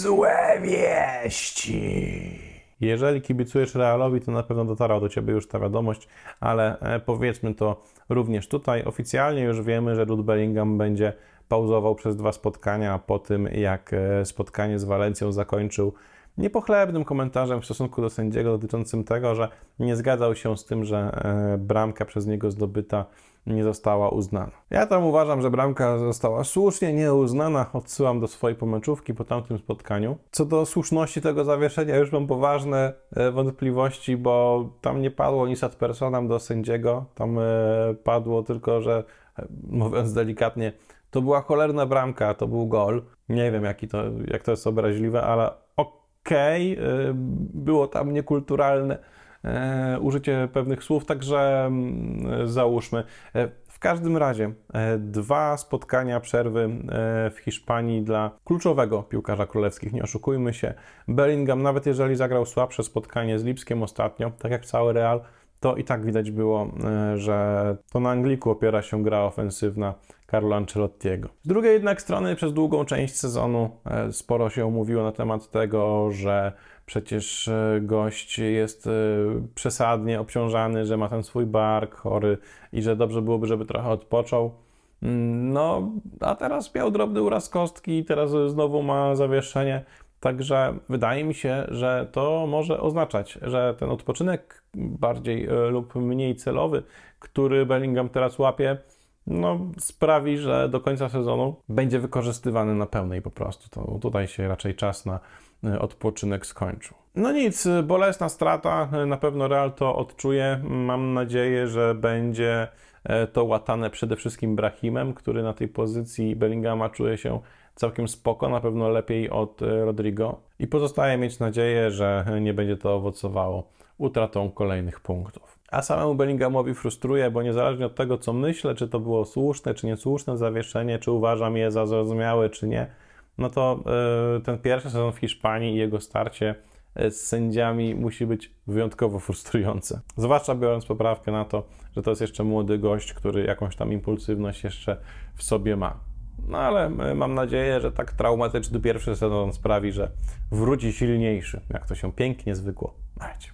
Złe wieści! Jeżeli kibicujesz Realowi, to na pewno dotarła do Ciebie już ta wiadomość, ale e, powiedzmy to również tutaj. Oficjalnie już wiemy, że Jude Bellingham będzie pauzował przez dwa spotkania po tym, jak e, spotkanie z Walencją zakończył niepochlebnym komentarzem w stosunku do sędziego dotyczącym tego, że nie zgadzał się z tym, że e, bramka przez niego zdobyta nie została uznana. Ja tam uważam, że bramka została słusznie nieuznana. Odsyłam do swojej pomęczówki po tamtym spotkaniu. Co do słuszności tego zawieszenia, już mam poważne e, wątpliwości, bo tam nie padło nic ad personam do sędziego. Tam e, padło tylko, że mówiąc delikatnie, to była cholerna bramka, to był gol. Nie wiem, jaki to, jak to jest obraźliwe, ale Y, było tam niekulturalne e, użycie pewnych słów, także mm, załóżmy. E, w każdym razie e, dwa spotkania przerwy w Hiszpanii dla kluczowego piłkarza królewskich, nie oszukujmy się. Bellingham, nawet jeżeli zagrał słabsze spotkanie z Lipskiem ostatnio, tak jak cały Real, to i tak widać było, e, że to na Angliku opiera się gra ofensywna Carlo Ancelottiego. Z drugiej jednak strony przez długą część sezonu e, sporo się mówiło na temat tego, że przecież e, gość jest przesadnie obciążany, że ma ten swój bark chory i że dobrze byłoby, żeby trochę odpoczął. Mm, no, a teraz miał drobny uraz kostki i teraz znowu ma zawieszenie. Także wydaje mi się, że to może oznaczać, że ten odpoczynek bardziej e, lub mniej celowy, który Bellingham teraz łapie, no, sprawi, że do końca sezonu będzie wykorzystywany na pełnej po prostu. To tutaj się raczej czas na e, odpoczynek skończył. No nic, e, bolesna strata, e, na pewno Real to odczuje. Mam nadzieję, że będzie to łatane przede wszystkim Brahimem, który na tej pozycji Bellingama czuje się całkiem spoko, na pewno lepiej od Rodrigo. I pozostaje mieć nadzieję, że nie będzie to owocowało utratą kolejnych punktów. A samemu Bellinghamowi frustruje, bo niezależnie od tego, co myślę, czy to było słuszne, czy niesłuszne zawieszenie, czy uważam je za zrozumiałe, czy nie, no to yy, ten pierwszy sezon w Hiszpanii i jego starcie y, z sędziami musi być wyjątkowo frustrujące. Zwłaszcza biorąc poprawkę na to, że to jest jeszcze młody gość, który jakąś tam impulsywność jeszcze w sobie ma. No ale y, mam nadzieję, że tak traumatyczny pierwszy sezon sprawi, że wróci silniejszy, jak to się pięknie zwykło mać.